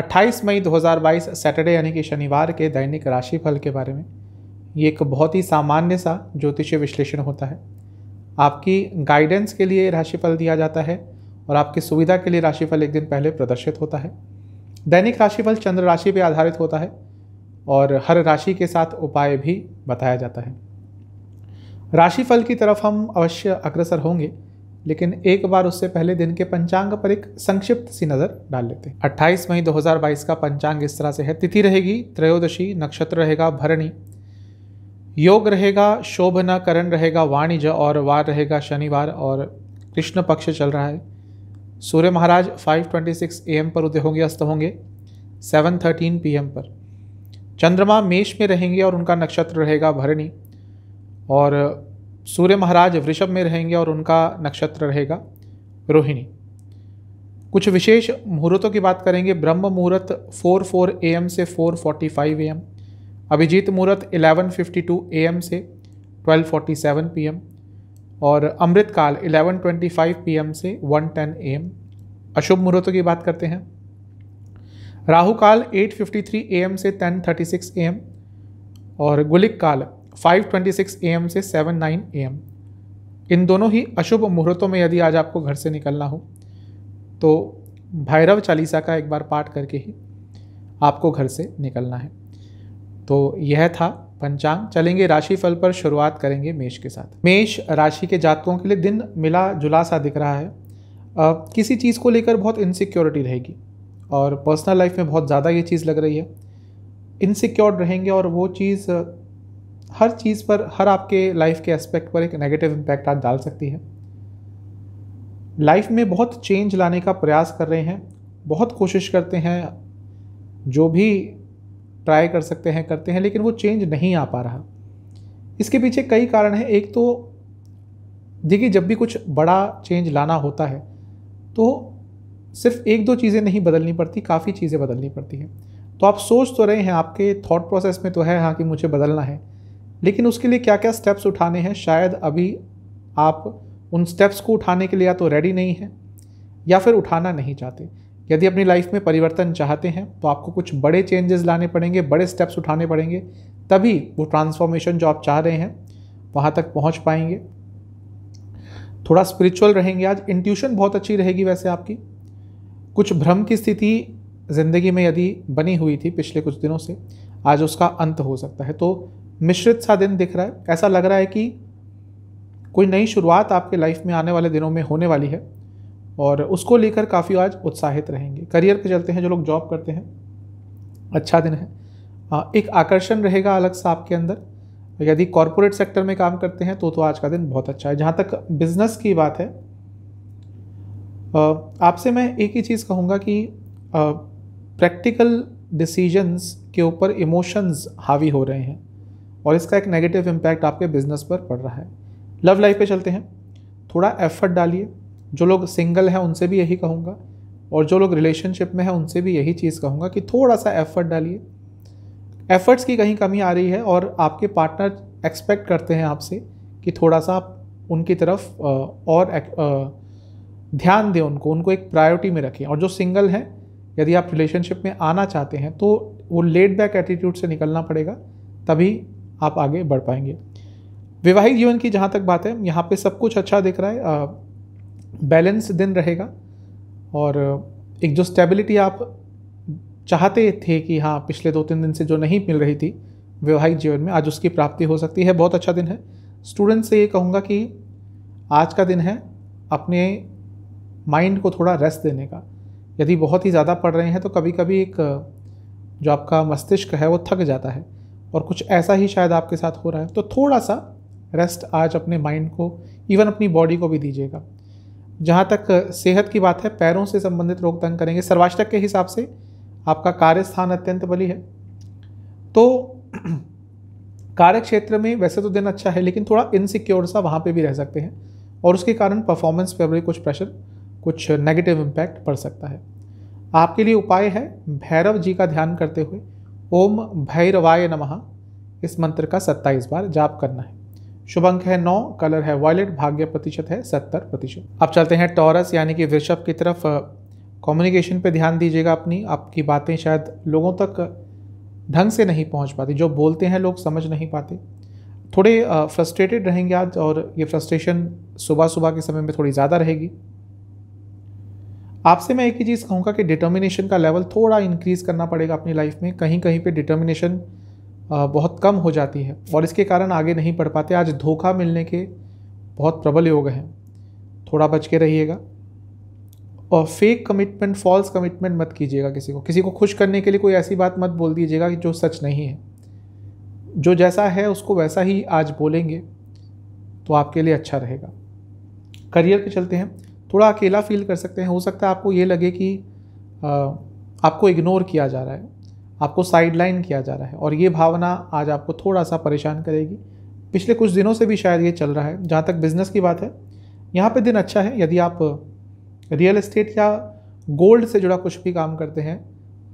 28 मई 2022 Saturday यानी कि शनिवार के दैनिक राशिफल के बारे में ये एक बहुत ही सामान्य सा ज्योतिषीय विश्लेषण होता है आपकी गाइडेंस के लिए राशिफल दिया जाता है और आपकी सुविधा के लिए राशिफल एक दिन पहले प्रदर्शित होता है दैनिक राशिफल चंद्र राशि पर आधारित होता है और हर राशि के साथ उपाय भी बताया जाता है राशिफल की तरफ हम अवश्य अग्रसर होंगे लेकिन एक बार उससे पहले दिन के पंचांग पर एक संक्षिप्त सी नजर डाल लेते हैं अट्ठाईस मई 2022 का पंचांग इस तरह से है तिथि रहेगी त्रयोदशी नक्षत्र रहेगा भरणी योग रहेगा शोभना करण रहेगा वाणिज्य और वार रहेगा शनिवार और कृष्ण पक्ष चल रहा है सूर्य महाराज 5:26 एम पर उदय होंगे अस्त होंगे 7:13 थर्टीन पर चंद्रमा मेष में रहेंगे और उनका नक्षत्र रहेगा भरणी और सूर्य महाराज वृषभ में रहेंगे और उनका नक्षत्र रहेगा रोहिणी कुछ विशेष मुहूर्तों की बात करेंगे ब्रह्म मुहूर्त 4 फोर ए से 4:45 फोर्टी फाइव एम अभिजीत मुहूर्त 11:52 एम से 12:47 एम और अमृतकाल 11:25 एम से 1:10 एम अशुभ मुहूर्तों की बात करते हैं राहु काल 8:53 एम से 10:36 एम और गुलिक काल 5:26 एएम से 7:09 एएम इन दोनों ही अशुभ मुहूर्तों में यदि आज आपको घर से निकलना हो तो भैरव चालीसा का एक बार पाठ करके ही आपको घर से निकलना है तो यह था पंचांग चलेंगे राशि फल पर शुरुआत करेंगे मेष के साथ मेष राशि के जातकों के लिए दिन मिला जुला सा दिख रहा है आ, किसी चीज़ को लेकर बहुत इनसिक्योरिटी रहेगी और पर्सनल लाइफ में बहुत ज़्यादा ये चीज़ लग रही है इनसिक्योर रहेंगे और वो चीज़ हर चीज़ पर हर आपके लाइफ के एस्पेक्ट पर एक नेगेटिव इम्पैक्ट आज डाल सकती है लाइफ में बहुत चेंज लाने का प्रयास कर रहे हैं बहुत कोशिश करते हैं जो भी ट्राई कर सकते हैं करते हैं लेकिन वो चेंज नहीं आ पा रहा इसके पीछे कई कारण हैं एक तो देखिए जब भी कुछ बड़ा चेंज लाना होता है तो सिर्फ एक दो चीज़ें नहीं बदलनी पड़ती काफ़ी चीज़ें बदलनी पड़ती हैं तो आप सोच तो रहे हैं आपके थॉट प्रोसेस में तो है हाँ कि मुझे बदलना है लेकिन उसके लिए क्या क्या स्टेप्स उठाने हैं शायद अभी आप उन स्टेप्स को उठाने के लिए या तो रेडी नहीं हैं या फिर उठाना नहीं चाहते यदि अपनी लाइफ में परिवर्तन चाहते हैं तो आपको कुछ बड़े चेंजेस लाने पड़ेंगे बड़े स्टेप्स उठाने पड़ेंगे तभी वो ट्रांसफॉर्मेशन जो आप चाह रहे हैं वहाँ तक पहुँच पाएंगे थोड़ा स्पिरिचुअल रहेंगे आज इंट्यूशन बहुत अच्छी रहेगी वैसे आपकी कुछ भ्रम की स्थिति ज़िंदगी में यदि बनी हुई थी पिछले कुछ दिनों से आज उसका अंत हो सकता है तो मिश्रित सा दिन दिख रहा है ऐसा लग रहा है कि कोई नई शुरुआत आपके लाइफ में आने वाले दिनों में होने वाली है और उसको लेकर काफ़ी आज उत्साहित रहेंगे करियर पे चलते हैं जो लोग जॉब करते हैं अच्छा दिन है एक आकर्षण रहेगा अलग सा आपके अंदर यदि कॉरपोरेट सेक्टर में काम करते हैं तो तो आज का दिन बहुत अच्छा है जहाँ तक बिजनेस की बात है आपसे मैं एक ही चीज़ कहूँगा कि प्रैक्टिकल डिसीजंस के ऊपर इमोशंस हावी हो रहे हैं और इसका एक नेगेटिव इम्पैक्ट आपके बिजनेस पर पड़ रहा है लव लाइफ पे चलते हैं थोड़ा एफर्ट डालिए जो लोग सिंगल हैं उनसे भी यही कहूँगा और जो लोग रिलेशनशिप में हैं उनसे भी यही चीज़ कहूँगा कि थोड़ा सा एफर्ट डालिए एफर्ट्स की कहीं कमी आ रही है और आपके पार्टनर एक्सपेक्ट करते हैं आपसे कि थोड़ा सा आप उनकी तरफ और ध्यान दें उनको उनको एक प्रायोरिटी में रखें और जो सिंगल हैं यदि आप रिलेशनशिप में आना चाहते हैं तो वो लेट बैक एटीट्यूड से निकलना पड़ेगा तभी आप आगे बढ़ पाएंगे वैवाहिक जीवन की जहाँ तक बात है यहाँ पे सब कुछ अच्छा दिख रहा है बैलेंस दिन रहेगा और एक जो स्टेबिलिटी आप चाहते थे कि हाँ पिछले दो तीन दिन से जो नहीं मिल रही थी वैवाहिक जीवन में आज उसकी प्राप्ति हो सकती है बहुत अच्छा दिन है स्टूडेंट से ये कहूँगा कि आज का दिन है अपने माइंड को थोड़ा रेस्ट देने का यदि बहुत ही ज़्यादा पढ़ रहे हैं तो कभी कभी एक जो आपका मस्तिष्क है वो थक जाता है और कुछ ऐसा ही शायद आपके साथ हो रहा है तो थोड़ा सा रेस्ट आज अपने माइंड को इवन अपनी बॉडी को भी दीजिएगा जहाँ तक सेहत की बात है पैरों से संबंधित रोग तंग करेंगे सर्वाष्टक के हिसाब से आपका कार्यस्थान अत्यंत बली है तो कार्य क्षेत्र में वैसे तो दिन अच्छा है लेकिन थोड़ा इनसिक्योर सा वहाँ पे भी रह सकते हैं और उसके कारण परफॉर्मेंस पर भी कुछ प्रेशर कुछ नेगेटिव इम्पैक्ट पड़ सकता है आपके लिए उपाय है भैरव जी का ध्यान करते हुए ओम भैरवाय नमः इस मंत्र का सत्ताईस बार जाप करना है शुभ अंक है नौ कलर है वॉयलेट भाग्य प्रतिशत है सत्तर प्रतिशत अब चलते हैं टॉरस यानी कि वृषभ की तरफ कम्युनिकेशन पे ध्यान दीजिएगा अपनी आपकी बातें शायद लोगों तक ढंग से नहीं पहुंच पाती जो बोलते हैं लोग समझ नहीं पाते थोड़े फ्रस्ट्रेटेड रहेंगे आज और ये फ्रस्ट्रेशन सुबह सुबह के समय में थोड़ी ज़्यादा रहेगी आपसे मैं एक ही चीज़ कहूँगा कि डिटर्मिनेशन का लेवल थोड़ा इंक्रीज़ करना पड़ेगा अपनी लाइफ में कहीं कहीं पे डिटर्मिनेशन बहुत कम हो जाती है और इसके कारण आगे नहीं पढ़ पाते आज धोखा मिलने के बहुत प्रबल योग हैं थोड़ा बच के रहिएगा और फेक कमिटमेंट फॉल्स कमिटमेंट मत कीजिएगा किसी को किसी को खुश करने के लिए कोई ऐसी बात मत बोल दीजिएगा कि जो सच नहीं है जो जैसा है उसको वैसा ही आज बोलेंगे तो आपके लिए अच्छा रहेगा करियर पे चलते हैं थोड़ा अकेला फील कर सकते हैं हो सकता है आपको ये लगे कि आपको इग्नोर किया जा रहा है आपको साइडलाइन किया जा रहा है और ये भावना आज आपको थोड़ा सा परेशान करेगी पिछले कुछ दिनों से भी शायद ये चल रहा है जहाँ तक बिज़नेस की बात है यहाँ पे दिन अच्छा है यदि आप रियल इस्टेट या गोल्ड से जुड़ा कुछ भी काम करते हैं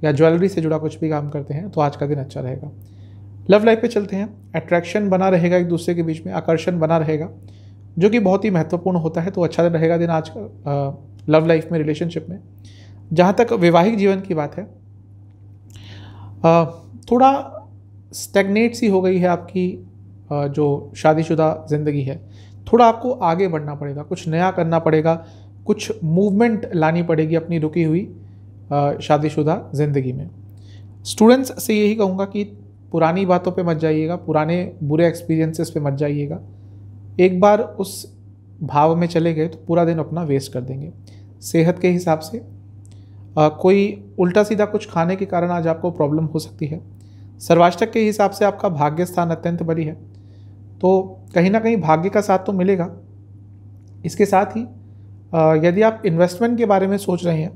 या ज्वेलरी से जुड़ा कुछ भी काम करते हैं तो आज का दिन अच्छा रहेगा लव लाइफ पे चलते हैं अट्रैक्शन बना रहेगा एक दूसरे के बीच में आकर्षण बना रहेगा जो कि बहुत ही महत्वपूर्ण होता है तो अच्छा तो रहेगा दिन आज लव लाइफ में रिलेशनशिप में जहाँ तक वैवाहिक जीवन की बात है थोड़ा स्टेगनेट सी हो गई है आपकी जो शादीशुदा ज़िंदगी है थोड़ा आपको आगे बढ़ना पड़ेगा कुछ नया करना पड़ेगा कुछ मूवमेंट लानी पड़ेगी अपनी रुकी हुई शादीशुदा ज़िंदगी में स्टूडेंट्स से यही कहूँगा कि पुरानी बातों पे मत जाइएगा पुराने बुरे एक्सपीरियंसेस पे मत जाइएगा एक बार उस भाव में चले गए तो पूरा दिन अपना वेस्ट कर देंगे सेहत के हिसाब से आ, कोई उल्टा सीधा कुछ खाने के कारण आज आपको प्रॉब्लम हो सकती है सर्वाष्टक के हिसाब से आपका भाग्य स्थान अत्यंत बड़ी है तो कहीं ना कहीं भाग्य का साथ तो मिलेगा इसके साथ ही आ, यदि आप इन्वेस्टमेंट के बारे में सोच रहे हैं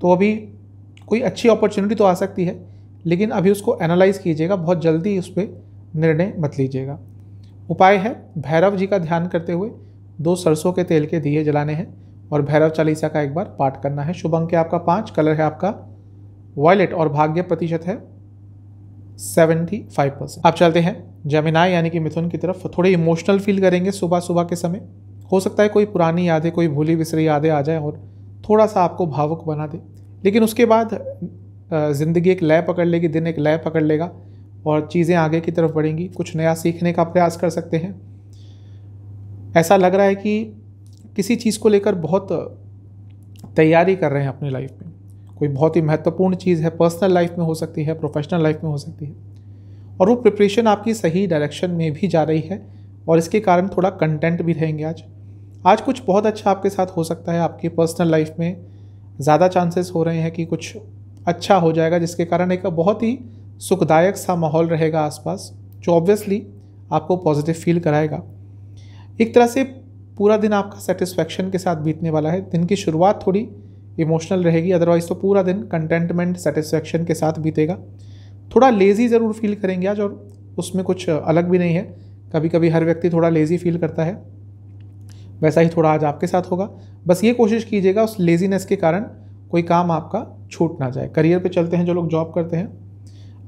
तो अभी कोई अच्छी अपॉर्चुनिटी तो आ सकती है लेकिन अभी उसको एनालाइज कीजिएगा बहुत जल्दी उस पर निर्णय मत लीजिएगा उपाय है भैरव जी का ध्यान करते हुए दो सरसों के तेल के दिए जलाने हैं और भैरव चालीसा का एक बार पाठ करना है शुभ अंक है आपका पाँच कलर है आपका वॉयलेट और भाग्य प्रतिशत है सेवेंटी फाइव परसेंट आप चलते हैं जमिनाय यानी कि मिथुन की तरफ थोड़े इमोशनल फील करेंगे सुबह सुबह के समय हो सकता है कोई पुरानी यादें कोई भूली बिसरी यादें आ जाए और थोड़ा सा आपको भावुक बना दे लेकिन उसके बाद ज़िंदगी एक लय पकड़ लेगी दिन एक लय पकड़ लेगा और चीज़ें आगे की तरफ बढ़ेंगी कुछ नया सीखने का प्रयास कर सकते हैं ऐसा लग रहा है कि किसी चीज़ को लेकर बहुत तैयारी कर रहे हैं अपनी लाइफ में कोई बहुत ही महत्वपूर्ण चीज़ है पर्सनल लाइफ में हो सकती है प्रोफेशनल लाइफ में हो सकती है और वो प्रिपरेशन आपकी सही डायरेक्शन में भी जा रही है और इसके कारण थोड़ा कंटेंट भी रहेंगे आज आज कुछ बहुत अच्छा आपके साथ हो सकता है आपकी पर्सनल लाइफ में ज़्यादा चांसेस हो रहे हैं कि कुछ अच्छा हो जाएगा जिसके कारण एक बहुत ही सुखदायक सा माहौल रहेगा आसपास जो ऑब्वियसली आपको पॉजिटिव फील कराएगा एक तरह से पूरा दिन आपका सेटिस्फैक्शन के साथ बीतने वाला है दिन की शुरुआत थोड़ी इमोशनल रहेगी अदरवाइज़ तो पूरा दिन कंटेंटमेंट सेटिस्फैक्शन के साथ बीतेगा थोड़ा लेज़ी ज़रूर फील करेंगे आज और उसमें कुछ अलग भी नहीं है कभी कभी हर व्यक्ति थोड़ा लेज़ी फील करता है वैसा ही थोड़ा आज आपके साथ होगा बस ये कोशिश कीजिएगा उस लेज़ीनेस के कारण कोई काम आपका छूट ना जाए करियर पे चलते हैं जो लोग जॉब करते हैं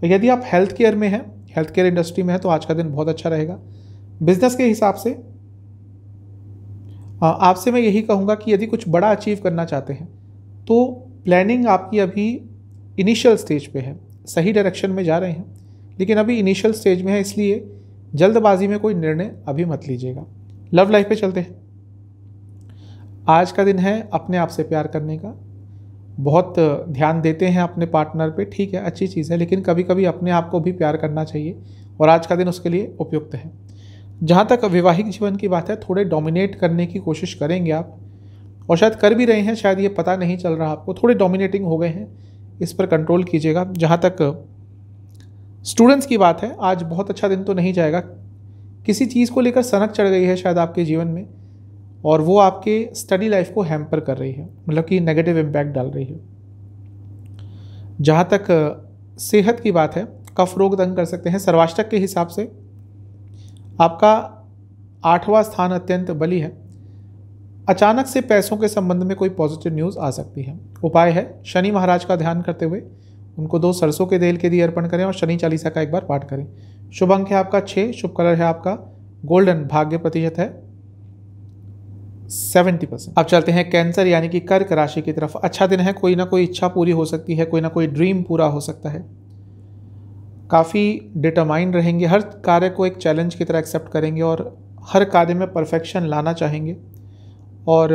तो यदि आप हेल्थ केयर में हैं हेल्थ केयर इंडस्ट्री में है तो आज का दिन बहुत अच्छा रहेगा बिजनेस के हिसाब से आपसे मैं यही कहूँगा कि यदि कुछ बड़ा अचीव करना चाहते हैं तो प्लानिंग आपकी अभी इनिशियल स्टेज पे है सही डायरेक्शन में जा रहे हैं लेकिन अभी इनिशियल स्टेज में है इसलिए जल्दबाजी में कोई निर्णय अभी मत लीजिएगा लव लाइफ पे चलते हैं आज का दिन है अपने आप से प्यार करने का बहुत ध्यान देते हैं अपने पार्टनर पे ठीक है अच्छी चीज़ है लेकिन कभी कभी अपने आप को भी प्यार करना चाहिए और आज का दिन उसके लिए उपयुक्त है जहाँ तक वैवाहिक जीवन की बात है थोड़े डोमिनेट करने की कोशिश करेंगे आप और शायद कर भी रहे हैं शायद ये पता नहीं चल रहा आपको थोड़े डोमिनेटिंग हो गए हैं इस पर कंट्रोल कीजिएगा जहाँ तक स्टूडेंट्स की बात है आज बहुत अच्छा दिन तो नहीं जाएगा किसी चीज़ को लेकर सनक चढ़ गई है शायद आपके जीवन में और वो आपके स्टडी लाइफ को हैम्पर कर रही है मतलब कि नेगेटिव इम्पैक्ट डाल रही है जहाँ तक सेहत की बात है कफ रोग तंग कर सकते हैं सर्वाष्टक के हिसाब से आपका आठवां स्थान अत्यंत बली है अचानक से पैसों के संबंध में कोई पॉजिटिव न्यूज़ आ सकती है उपाय है शनि महाराज का ध्यान करते हुए उनको दो सरसों के तेल के दिए अर्पण करें और शनि चालीसा का एक बार पाठ करें शुभ अंक है आपका छः शुभ कलर है आपका गोल्डन भाग्य प्रतिशत है सेवेंटी परसेंट अब चलते हैं कैंसर यानी कि कर्क राशि की तरफ अच्छा दिन है कोई ना कोई इच्छा पूरी हो सकती है कोई ना कोई ड्रीम पूरा हो सकता है काफ़ी डिटरमाइंड रहेंगे हर कार्य को एक चैलेंज की तरह एक्सेप्ट करेंगे और हर कार्य में परफेक्शन लाना चाहेंगे और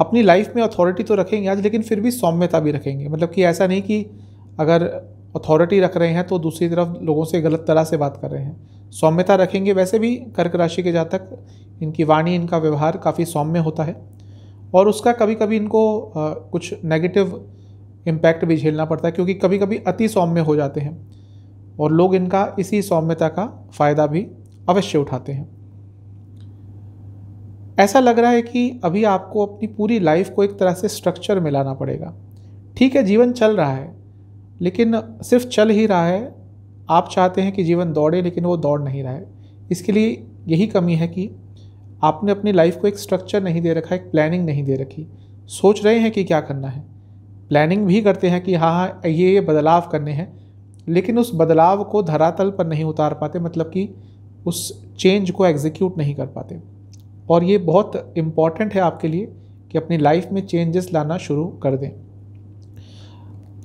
अपनी लाइफ में अथॉरिटी तो रखेंगे आज लेकिन फिर भी सौम्यता भी रखेंगे मतलब कि ऐसा नहीं कि अगर अथॉरिटी रख रहे हैं तो दूसरी तरफ लोगों से गलत तरह से बात कर रहे हैं सौम्यता रखेंगे वैसे भी कर्क राशि के जातक इनकी वाणी इनका व्यवहार काफ़ी सौम्य होता है और उसका कभी कभी इनको आ, कुछ नेगेटिव इम्पैक्ट भी झेलना पड़ता है क्योंकि कभी कभी अति सौम्य हो जाते हैं और लोग इनका इसी सौम्यता का फ़ायदा भी अवश्य उठाते हैं ऐसा लग रहा है कि अभी आपको अपनी पूरी लाइफ को एक तरह से स्ट्रक्चर मिलाना पड़ेगा ठीक है जीवन चल रहा है लेकिन सिर्फ चल ही रहा है आप चाहते हैं कि जीवन दौड़े लेकिन वो दौड़ नहीं रहा है इसके लिए यही कमी है कि आपने अपनी लाइफ को एक स्ट्रक्चर नहीं दे रखा एक प्लानिंग नहीं दे रखी सोच रहे हैं कि क्या करना है प्लानिंग भी करते हैं कि हाँ हाँ ये ये बदलाव करने हैं लेकिन उस बदलाव को धरातल पर नहीं उतार पाते मतलब कि उस चेंज को एग्जीक्यूट नहीं कर पाते और ये बहुत इम्पॉर्टेंट है आपके लिए कि अपनी लाइफ में चेंजेस लाना शुरू कर दें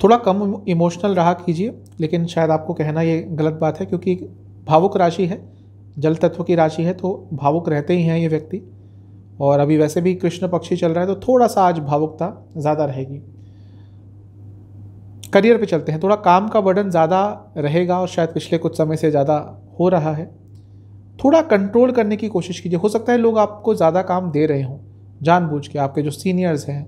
थोड़ा कम इमोशनल रहा कीजिए लेकिन शायद आपको कहना ये गलत बात है क्योंकि भावुक राशि है जल तत्व की राशि है तो भावुक रहते ही हैं ये व्यक्ति और अभी वैसे भी कृष्ण पक्षी चल रहा है तो थोड़ा सा आज भावुकता ज़्यादा रहेगी करियर पे चलते हैं थोड़ा काम का बर्डन ज़्यादा रहेगा और शायद पिछले कुछ समय से ज़्यादा हो रहा है थोड़ा कंट्रोल करने की कोशिश कीजिए हो सकता है लोग आपको ज़्यादा काम दे रहे हों जानबूझ के आपके जो सीनियर्स हैं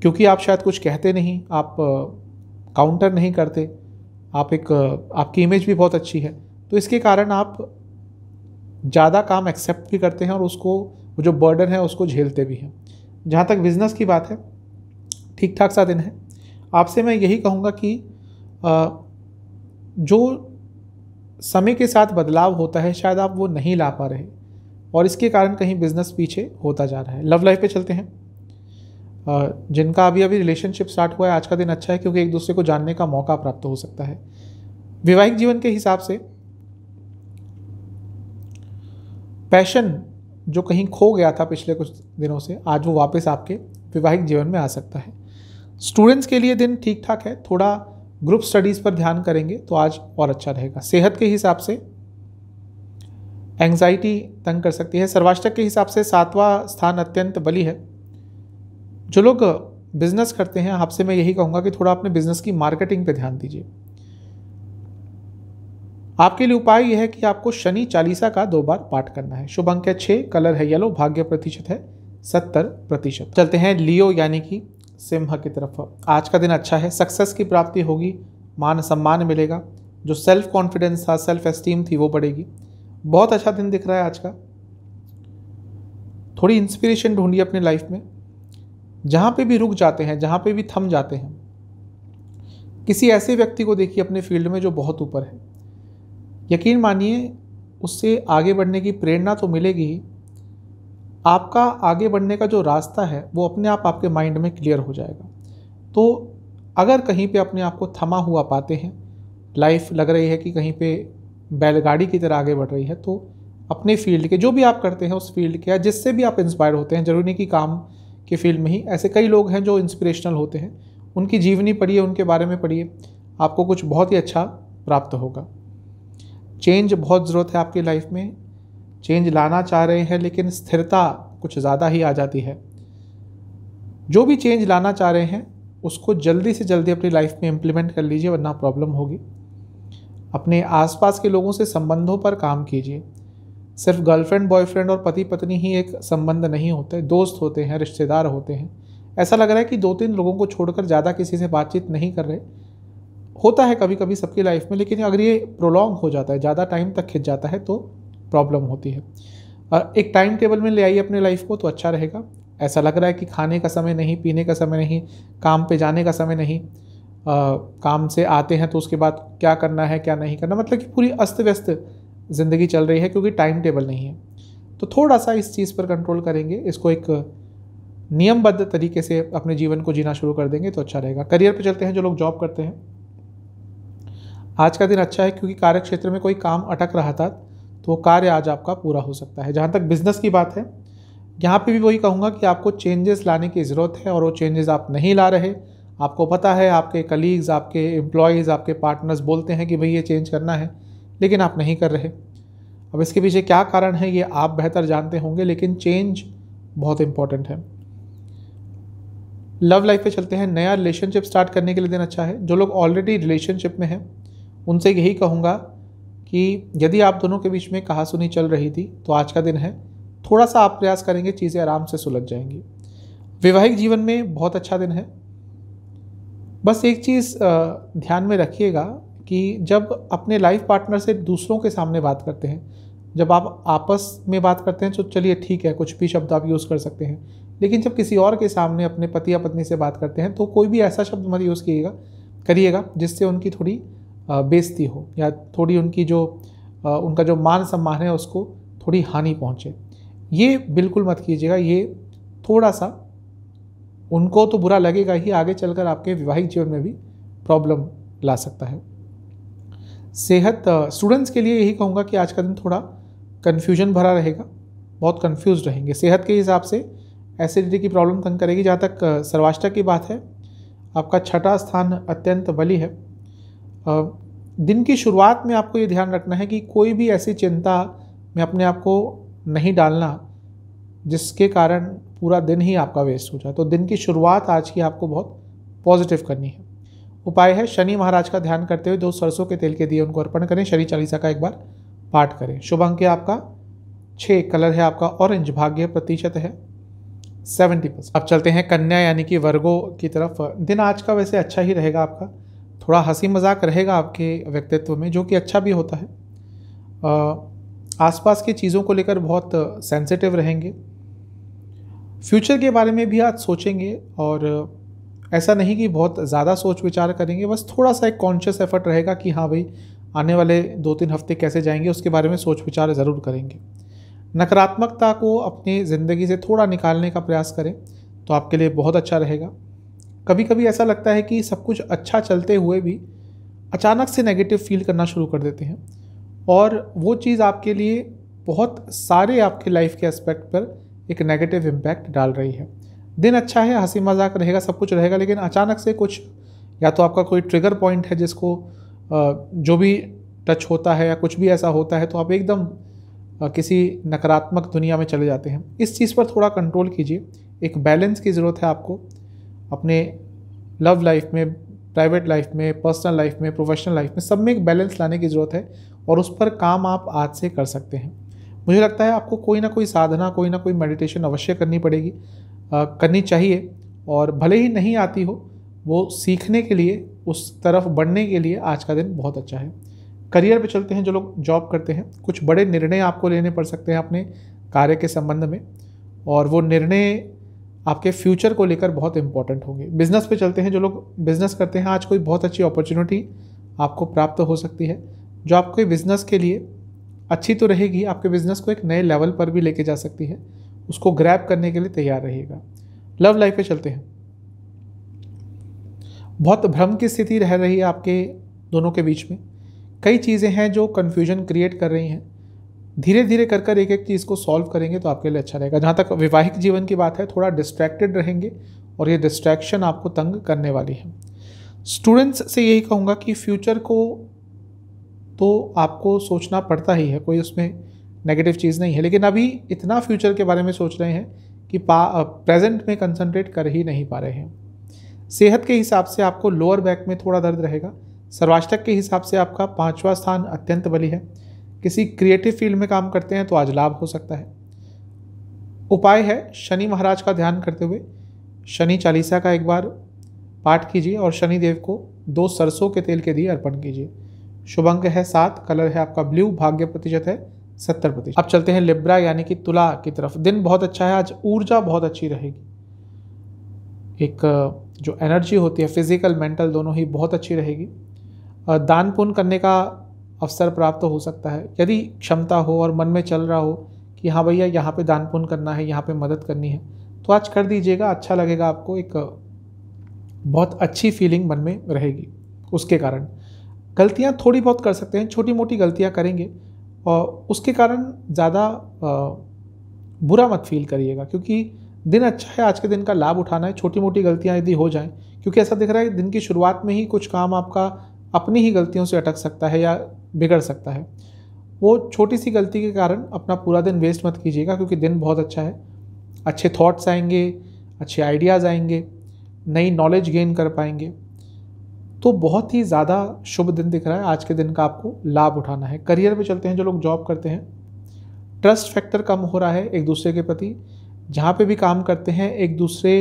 क्योंकि आप शायद कुछ कहते नहीं आप काउंटर नहीं करते आप एक आपकी इमेज भी बहुत अच्छी है तो इसके कारण आप ज़्यादा काम एक्सेप्ट भी करते हैं और उसको वो जो बर्डन है उसको झेलते भी हैं जहाँ तक बिज़नेस की बात है ठीक ठाक सा दिन है आपसे मैं यही कहूँगा कि जो समय के साथ बदलाव होता है शायद आप वो नहीं ला पा रहे और इसके कारण कहीं बिज़नेस पीछे होता जा रहा है लव लाइफ पे चलते हैं जिनका अभी अभी रिलेशनशिप स्टार्ट हुआ है आज का दिन अच्छा है क्योंकि एक दूसरे को जानने का मौका प्राप्त हो सकता है वैवाहिक जीवन के हिसाब से पैशन जो कहीं खो गया था पिछले कुछ दिनों से आज वो वापस आपके वैवाहिक जीवन में आ सकता है स्टूडेंट्स के लिए दिन ठीक ठाक है थोड़ा ग्रुप स्टडीज़ पर ध्यान करेंगे तो आज और अच्छा रहेगा सेहत के हिसाब से एंग्जाइटी तंग कर सकती है सर्वाष्टक के हिसाब से सातवां स्थान अत्यंत बली है जो लोग बिजनेस करते हैं आपसे मैं यही कहूंगा कि थोड़ा अपने बिजनेस की मार्केटिंग पे ध्यान दीजिए आपके लिए उपाय यह है कि आपको शनि चालीसा का दो बार पाठ करना है शुभ अंक है छः कलर है येलो भाग्य प्रतिशत है सत्तर प्रतिशत चलते हैं लियो यानी कि सिंह की तरफ आज का दिन अच्छा है सक्सेस की प्राप्ति होगी मान सम्मान मिलेगा जो सेल्फ कॉन्फिडेंस था सेल्फ एस्टीम थी वो बढ़ेगी बहुत अच्छा दिन दिख रहा है आज का थोड़ी इंस्पिरेशन ढूंढिए अपने लाइफ में जहाँ पे भी रुक जाते हैं जहाँ पे भी थम जाते हैं किसी ऐसे व्यक्ति को देखिए अपने फील्ड में जो बहुत ऊपर है यकीन मानिए उससे आगे बढ़ने की प्रेरणा तो मिलेगी ही आपका आगे बढ़ने का जो रास्ता है वो अपने आप आपके माइंड में क्लियर हो जाएगा तो अगर कहीं पे अपने आप को थमा हुआ पाते हैं लाइफ लग रही है कि कहीं पे बैलगाड़ी की तरह आगे बढ़ रही है तो अपने फील्ड के जो भी आप करते हैं उस फील्ड के या जिससे भी आप इंस्पायर होते हैं जरूरी नहीं कि काम के फील्ड में ही ऐसे कई लोग हैं जो इंस्पिरेशनल होते हैं उनकी जीवनी पढ़िए उनके बारे में पढ़िए आपको कुछ बहुत ही अच्छा प्राप्त होगा चेंज बहुत ज़रूरत है आपकी लाइफ में चेंज लाना चाह रहे हैं लेकिन स्थिरता कुछ ज़्यादा ही आ जाती है जो भी चेंज लाना चाह रहे हैं उसको जल्दी से जल्दी अपनी लाइफ में इम्प्लीमेंट कर लीजिए वरना प्रॉब्लम होगी अपने आसपास के लोगों से संबंधों पर काम कीजिए सिर्फ गर्लफ्रेंड बॉयफ्रेंड और पति पत्नी ही एक संबंध नहीं होते दोस्त होते हैं रिश्तेदार होते हैं ऐसा लग रहा है कि दो तीन लोगों को छोड़कर ज़्यादा किसी से बातचीत नहीं कर रहे होता है कभी कभी सबकी लाइफ में लेकिन अगर ये प्रोलॉन्ग हो जाता है ज़्यादा टाइम तक खिंच जाता है तो प्रॉब्लम होती है और एक टाइम टेबल में ले आइए अपने लाइफ को तो अच्छा रहेगा ऐसा लग रहा है कि खाने का समय नहीं पीने का समय नहीं काम पे जाने का समय नहीं आ, काम से आते हैं तो उसके बाद क्या करना है क्या नहीं करना मतलब कि पूरी अस्त व्यस्त ज़िंदगी चल रही है क्योंकि टाइम टेबल नहीं है तो थोड़ा सा इस चीज़ पर कंट्रोल करेंगे इसको एक नियमबद्ध तरीके से अपने जीवन को जीना शुरू कर देंगे तो अच्छा रहेगा करियर पर चलते हैं जो लोग जॉब करते हैं आज का दिन अच्छा है क्योंकि कार्य क्षेत्र में कोई काम अटक रहा था तो वो कार्य आज आपका पूरा हो सकता है जहाँ तक बिजनेस की बात है यहाँ पे भी वही कहूँगा कि आपको चेंजेस लाने की ज़रूरत है और वो चेंजेस आप नहीं ला रहे आपको पता है आपके कलीग्स आपके एम्प्लॉयज़ आपके पार्टनर्स बोलते हैं कि भाई ये चेंज करना है लेकिन आप नहीं कर रहे अब इसके पीछे क्या कारण है ये आप बेहतर जानते होंगे लेकिन चेंज बहुत इंपॉर्टेंट है लव लाइफ पे चलते हैं नया रिलेशनशिप स्टार्ट करने के लिए दिन अच्छा है जो लोग ऑलरेडी रिलेशनशिप में हैं उनसे यही कहूँगा कि यदि आप दोनों के बीच में कहा सुनी चल रही थी तो आज का दिन है थोड़ा सा आप प्रयास करेंगे चीज़ें आराम से सुलझ जाएंगी वैवाहिक जीवन में बहुत अच्छा दिन है बस एक चीज़ ध्यान में रखिएगा कि जब अपने लाइफ पार्टनर से दूसरों के सामने बात करते हैं जब आप आपस में बात करते हैं तो चलिए ठीक है कुछ भी शब्द आप यूज़ कर सकते हैं लेकिन जब किसी और के सामने अपने पति या पत्नी से बात करते हैं तो कोई भी ऐसा शब्द मत यूज़ किएगा करिएगा जिससे उनकी थोड़ी बेजती हो या थोड़ी उनकी जो उनका जो मान सम्मान है उसको थोड़ी हानि पहुँचे ये बिल्कुल मत कीजिएगा ये थोड़ा सा उनको तो बुरा लगेगा ही आगे चलकर आपके वैवाहिक जीवन में भी प्रॉब्लम ला सकता है सेहत स्टूडेंट्स के लिए यही कहूँगा कि आज का दिन थोड़ा कन्फ्यूजन भरा रहेगा बहुत कन्फ्यूज रहेंगे सेहत के हिसाब से एसिडिटी की प्रॉब्लम तंग करेगी जहाँ तक सर्वाष्टा की बात है आपका छठा स्थान अत्यंत बली है दिन की शुरुआत में आपको ये ध्यान रखना है कि कोई भी ऐसी चिंता में अपने आप को नहीं डालना जिसके कारण पूरा दिन ही आपका वेस्ट हो जाए तो दिन की शुरुआत आज की आपको बहुत पॉजिटिव करनी है उपाय है शनि महाराज का ध्यान करते हुए दो सरसों के तेल के दिए उनको अर्पण करें शनि चालीसा का एक बार पाठ करें शुभ अंक है आपका छः कलर है आपका ऑरेंज भाग्य प्रतिशत है सेवेंटी परसेंट अब चलते हैं कन्या यानी कि वर्गों की तरफ दिन आज का वैसे अच्छा ही रहेगा आपका थोड़ा हंसी मजाक रहेगा आपके व्यक्तित्व में जो कि अच्छा भी होता है आसपास की चीज़ों को लेकर बहुत सेंसिटिव रहेंगे फ्यूचर के बारे में भी आज सोचेंगे और ऐसा नहीं कि बहुत ज़्यादा सोच विचार करेंगे बस थोड़ा सा एक कॉन्शियस एफर्ट रहेगा कि हाँ भाई आने वाले दो तीन हफ्ते कैसे जाएंगे उसके बारे में सोच विचार ज़रूर करेंगे नकारात्मकता को अपनी ज़िंदगी से थोड़ा निकालने का प्रयास करें तो आपके लिए बहुत अच्छा रहेगा कभी कभी ऐसा लगता है कि सब कुछ अच्छा चलते हुए भी अचानक से नेगेटिव फील करना शुरू कर देते हैं और वो चीज़ आपके लिए बहुत सारे आपके लाइफ के एस्पेक्ट पर एक नेगेटिव इम्पैक्ट डाल रही है दिन अच्छा है हंसी मजाक रहेगा सब कुछ रहेगा लेकिन अचानक से कुछ या तो आपका कोई ट्रिगर पॉइंट है जिसको जो भी टच होता है या कुछ भी ऐसा होता है तो आप एकदम किसी नकारात्मक दुनिया में चले जाते हैं इस चीज़ पर थोड़ा कंट्रोल कीजिए एक बैलेंस की ज़रूरत है आपको अपने लव लाइफ में प्राइवेट लाइफ में पर्सनल लाइफ में प्रोफेशनल लाइफ में सब में एक बैलेंस लाने की ज़रूरत है और उस पर काम आप आज से कर सकते हैं मुझे लगता है आपको कोई ना कोई साधना कोई ना कोई मेडिटेशन अवश्य करनी पड़ेगी आ, करनी चाहिए और भले ही नहीं आती हो वो सीखने के लिए उस तरफ बढ़ने के लिए आज का दिन बहुत अच्छा है करियर पे चलते हैं जो लोग जॉब करते हैं कुछ बड़े निर्णय आपको लेने पड़ सकते हैं अपने कार्य के संबंध में और वो निर्णय आपके फ्यूचर को लेकर बहुत इंपॉर्टेंट होंगे बिजनेस पे चलते हैं जो लोग बिजनेस करते हैं आज कोई बहुत अच्छी अपॉर्चुनिटी आपको प्राप्त हो सकती है जो आपके बिजनेस के लिए अच्छी तो रहेगी आपके बिजनेस को एक नए लेवल पर भी लेके जा सकती है उसको ग्रैप करने के लिए तैयार रहेगा लव लाइफ पे चलते हैं बहुत भ्रम की स्थिति रह रही है आपके दोनों के बीच में कई चीज़ें हैं जो कन्फ्यूजन क्रिएट कर रही हैं धीरे धीरे कर कर एक एक चीज़ को सॉल्व करेंगे तो आपके लिए अच्छा रहेगा जहाँ तक वैवाहिक जीवन की बात है थोड़ा डिस्ट्रैक्टेड रहेंगे और ये डिस्ट्रैक्शन आपको तंग करने वाली है स्टूडेंट्स से यही कहूँगा कि फ्यूचर को तो आपको सोचना पड़ता ही है कोई उसमें नेगेटिव चीज़ नहीं है लेकिन अभी इतना फ्यूचर के बारे में सोच रहे हैं कि पा प्रेजेंट में कंसंट्रेट कर ही नहीं पा रहे हैं सेहत के हिसाब से आपको लोअर बैक में थोड़ा दर्द रहेगा सर्वाष्टक के हिसाब से आपका पाँचवा स्थान अत्यंत बली है किसी क्रिएटिव फील्ड में काम करते हैं तो आज लाभ हो सकता है उपाय है शनि महाराज का ध्यान करते हुए शनि चालीसा का एक बार पाठ कीजिए और शनिदेव को दो सरसों के तेल के दिए अर्पण कीजिए शुभ अंक है सात कलर है आपका ब्लू भाग्य प्रतिशत है सत्तर प्रतिशत अब चलते हैं लिब्रा यानी कि तुला की तरफ दिन बहुत अच्छा है आज ऊर्जा बहुत अच्छी रहेगी एक जो एनर्जी होती है फिजिकल मेंटल दोनों ही बहुत अच्छी रहेगी दान पुण्य करने का अवसर प्राप्त हो सकता है यदि क्षमता हो और मन में चल रहा हो कि हाँ भैया यहाँ पे दान पुण्य करना है यहाँ पे मदद करनी है तो आज कर दीजिएगा अच्छा लगेगा आपको एक बहुत अच्छी फीलिंग मन में रहेगी उसके कारण गलतियाँ थोड़ी बहुत कर सकते हैं छोटी मोटी गलतियाँ करेंगे और उसके कारण ज़्यादा बुरा मत फील करिएगा क्योंकि दिन अच्छा है आज के दिन का लाभ उठाना है छोटी मोटी गलतियाँ यदि हो जाएँ क्योंकि ऐसा दिख रहा है दिन की शुरुआत में ही कुछ काम आपका अपनी ही गलतियों से अटक सकता है या बिगड़ सकता है वो छोटी सी गलती के कारण अपना पूरा दिन वेस्ट मत कीजिएगा क्योंकि दिन बहुत अच्छा है अच्छे थॉट्स आएंगे अच्छे आइडियाज़ आएंगे नई नॉलेज गेन कर पाएंगे तो बहुत ही ज़्यादा शुभ दिन दिख रहा है आज के दिन का आपको लाभ उठाना है करियर में चलते हैं जो लोग जॉब करते हैं ट्रस्ट फैक्टर कम हो रहा है एक दूसरे के प्रति जहाँ पे भी काम करते हैं एक दूसरे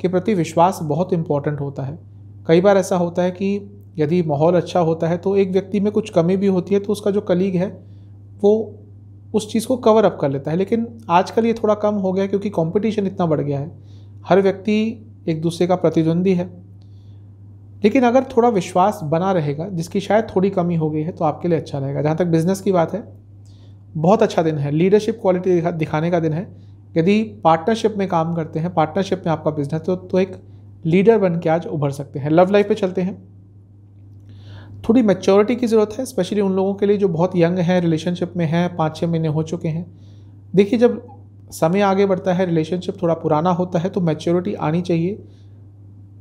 के प्रति विश्वास बहुत इम्पॉर्टेंट होता है कई बार ऐसा होता है कि यदि माहौल अच्छा होता है तो एक व्यक्ति में कुछ कमी भी होती है तो उसका जो कलीग है वो उस चीज़ को कवर अप कर लेता है लेकिन आजकल ये थोड़ा कम हो गया क्योंकि कंपटीशन इतना बढ़ गया है हर व्यक्ति एक दूसरे का प्रतिद्वंदी है लेकिन अगर थोड़ा विश्वास बना रहेगा जिसकी शायद थोड़ी कमी हो गई है तो आपके लिए अच्छा रहेगा जहाँ तक बिजनेस की बात है बहुत अच्छा दिन है लीडरशिप क्वालिटी दिखाने का दिन है यदि पार्टनरशिप में काम करते हैं पार्टनरशिप में आपका बिजनेस तो, तो एक लीडर बन के आज उभर सकते हैं लव लाइफ पे चलते हैं थोड़ी मेच्योरिटी की ज़रूरत है स्पेशली उन लोगों के लिए जो बहुत यंग हैं रिलेशनशिप में हैं पाँच छः महीने हो चुके हैं देखिए जब समय आगे बढ़ता है रिलेशनशिप थोड़ा पुराना होता है तो मैच्योरिटी आनी चाहिए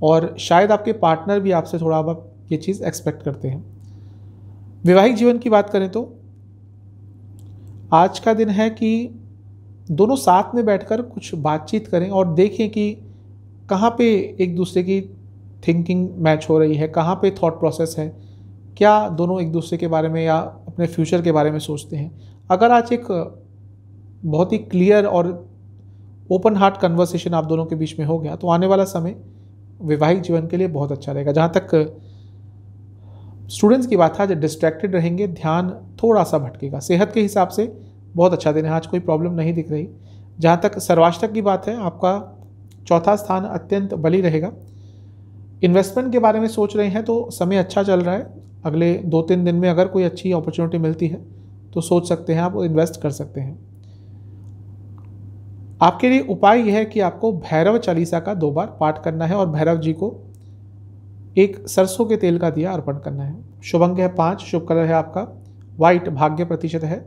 और शायद आपके पार्टनर भी आपसे थोड़ा बहुत ये चीज़ एक्सपेक्ट करते हैं वैवाहिक जीवन की बात करें तो आज का दिन है कि दोनों साथ में बैठकर कुछ बातचीत करें और देखें कि कहाँ पे एक दूसरे की थिंकिंग मैच हो रही है कहाँ पे थॉट प्रोसेस है क्या दोनों एक दूसरे के बारे में या अपने फ्यूचर के बारे में सोचते हैं अगर आज एक बहुत ही क्लियर और ओपन हार्ट कन्वर्सेशन आप दोनों के बीच में हो गया तो आने वाला समय वैवाहिक जीवन के लिए बहुत अच्छा रहेगा जहाँ तक स्टूडेंट्स की बात है जब डिस्ट्रैक्टेड रहेंगे ध्यान थोड़ा सा भटकेगा सेहत के हिसाब से बहुत अच्छा दिन है आज कोई प्रॉब्लम नहीं दिख रही जहाँ तक सर्वाष्टक की बात है आपका चौथा स्थान अत्यंत बली रहेगा इन्वेस्टमेंट के बारे में सोच रहे हैं तो समय अच्छा चल रहा है अगले दो तीन दिन में अगर कोई अच्छी अपॉर्चुनिटी मिलती है तो सोच सकते हैं आप इन्वेस्ट कर सकते हैं आपके लिए उपाय यह है कि आपको भैरव चालीसा का दो बार पाठ करना है और भैरव जी को एक सरसों के तेल का दिया अर्पण करना है शुभ अंग है पाँच शुभ कलर है आपका वाइट भाग्य प्रतिशत है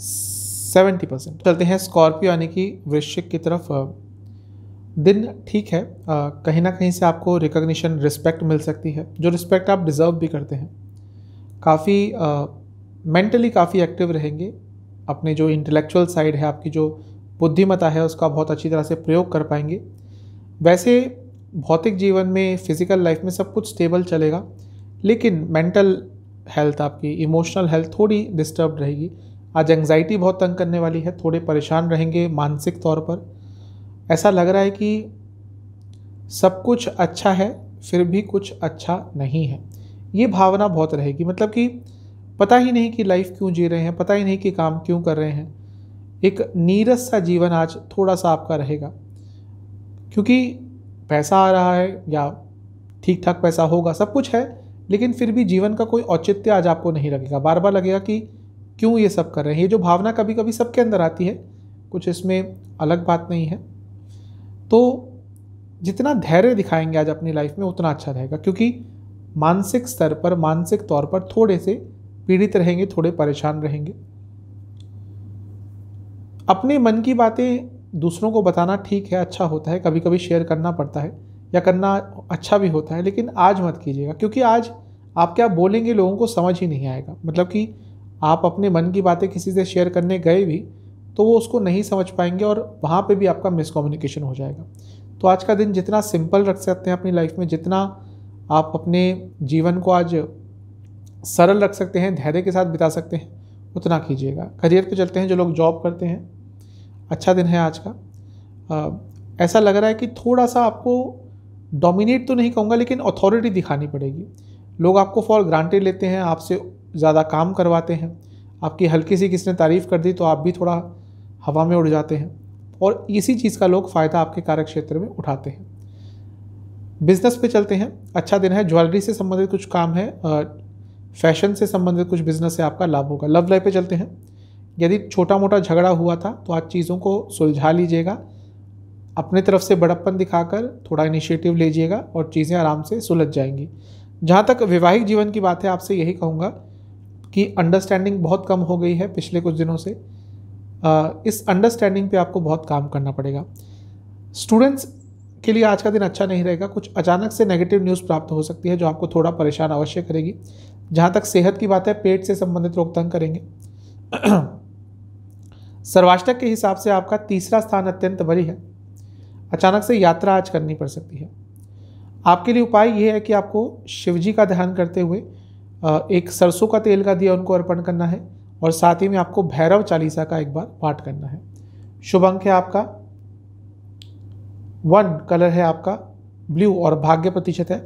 सेवेंटी परसेंट चलते हैं स्कॉर्पियो यानी कि वृश्चिक की तरफ दिन ठीक है कहीं ना कहीं से आपको रिकोगनीशन रिस्पेक्ट मिल सकती है जो रिस्पेक्ट आप डिज़र्व भी करते हैं काफ़ी मेंटली काफ़ी एक्टिव रहेंगे अपने जो इंटेलेक्चुअल साइड है आपकी जो बुद्धिमता है उसका बहुत अच्छी तरह से प्रयोग कर पाएंगे वैसे भौतिक जीवन में फिज़िकल लाइफ में सब कुछ स्टेबल चलेगा लेकिन मेंटल हेल्थ आपकी इमोशनल हेल्थ थोड़ी डिस्टर्ब रहेगी आज एंग्जाइटी बहुत तंग करने वाली है थोड़े परेशान रहेंगे मानसिक तौर पर ऐसा लग रहा है कि सब कुछ अच्छा है फिर भी कुछ अच्छा नहीं है ये भावना बहुत रहेगी मतलब कि पता ही नहीं कि लाइफ क्यों जी रहे हैं पता ही नहीं कि काम क्यों कर रहे हैं एक नीरस सा जीवन आज थोड़ा सा आपका रहेगा क्योंकि पैसा आ रहा है या ठीक ठाक पैसा होगा सब कुछ है लेकिन फिर भी जीवन का कोई औचित्य आज आपको नहीं लगेगा बार बार लगेगा कि क्यों ये सब कर रहे हैं ये जो भावना कभी कभी सबके अंदर आती है कुछ इसमें अलग बात नहीं है तो जितना धैर्य दिखाएंगे आज अपनी लाइफ में उतना अच्छा रहेगा क्योंकि मानसिक स्तर पर मानसिक तौर पर थोड़े से पीड़ित रहेंगे थोड़े परेशान रहेंगे अपने मन की बातें दूसरों को बताना ठीक है अच्छा होता है कभी कभी शेयर करना पड़ता है या करना अच्छा भी होता है लेकिन आज मत कीजिएगा क्योंकि आज आप क्या बोलेंगे लोगों को समझ ही नहीं आएगा मतलब कि आप अपने मन की बातें किसी से शेयर करने गए भी तो वो उसको नहीं समझ पाएंगे और वहाँ पे भी आपका मिसकम्युनिकेशन हो जाएगा तो आज का दिन जितना सिंपल रख सकते हैं अपनी लाइफ में जितना आप अपने जीवन को आज सरल रख सकते हैं धैर्य के साथ बिता सकते हैं उतना कीजिएगा करियर पे चलते हैं जो लोग जॉब करते हैं अच्छा दिन है आज का आ, ऐसा लग रहा है कि थोड़ा सा आपको डोमिनेट तो नहीं कहूँगा लेकिन अथॉरिटी दिखानी पड़ेगी लोग आपको फॉर ग्रांटेड लेते हैं आपसे ज़्यादा काम करवाते हैं आपकी हल्की सी किसने तारीफ़ कर दी तो आप भी थोड़ा हवा में उड़ जाते हैं और इसी चीज़ का लोग फ़ायदा आपके कार्य क्षेत्र में उठाते हैं बिजनेस पे चलते हैं अच्छा दिन है ज्वेलरी से संबंधित कुछ काम है फैशन से संबंधित कुछ बिजनेस से आपका लाभ होगा लव लाइफ पे चलते हैं यदि छोटा मोटा झगड़ा हुआ था तो आज चीज़ों को सुलझा लीजिएगा अपने तरफ से बड़प्पन दिखाकर थोड़ा इनिशिएटिव लीजिएगा और चीज़ें आराम से सुलझ जाएंगी जहाँ तक वैवाहिक जीवन की बात है आपसे यही कहूँगा कि अंडरस्टैंडिंग बहुत कम हो गई है पिछले कुछ दिनों से इस अंडरस्टैंडिंग पे आपको बहुत काम करना पड़ेगा स्टूडेंट्स के लिए आज का दिन अच्छा नहीं रहेगा कुछ अचानक से नेगेटिव न्यूज़ प्राप्त हो सकती है जो आपको थोड़ा परेशान अवश्य करेगी जहाँ तक सेहत की बात है पेट से संबंधित रोकथाम करेंगे सर्वाष्टक के हिसाब से आपका तीसरा स्थान अत्यंत बड़ी है अचानक से यात्रा आज करनी पड़ सकती है आपके लिए उपाय यह है कि आपको शिव जी का ध्यान करते हुए एक सरसों का तेल का दिया उनको अर्पण करना है और साथ ही में आपको भैरव चालीसा का एक बार पाठ करना है शुभ अंक है आपका वन कलर है आपका ब्लू और भाग्य प्रतिशत है